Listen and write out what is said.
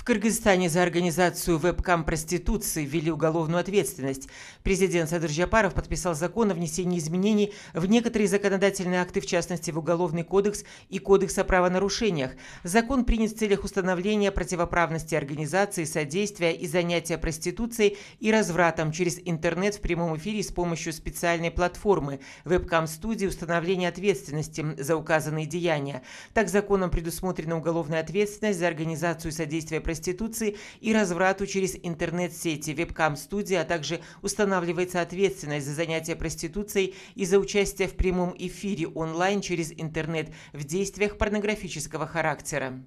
В Кыргызстане за организацию вебкам проституции ввели уголовную ответственность. Президент Садыр Жапаров подписал закон о внесении изменений в некоторые законодательные акты, в частности в Уголовный кодекс и Кодекс о правонарушениях. Закон принят в целях установления противоправности организации, содействия и занятия проституцией и развратом через интернет в прямом эфире с помощью специальной платформы вебкам-студии установления ответственности за указанные деяния. Так законом предусмотрена уголовная ответственность за организацию содействия проституции проституции и разврату через интернет-сети, вебкам-студии, а также устанавливается ответственность за занятие проституцией и за участие в прямом эфире онлайн через интернет в действиях порнографического характера.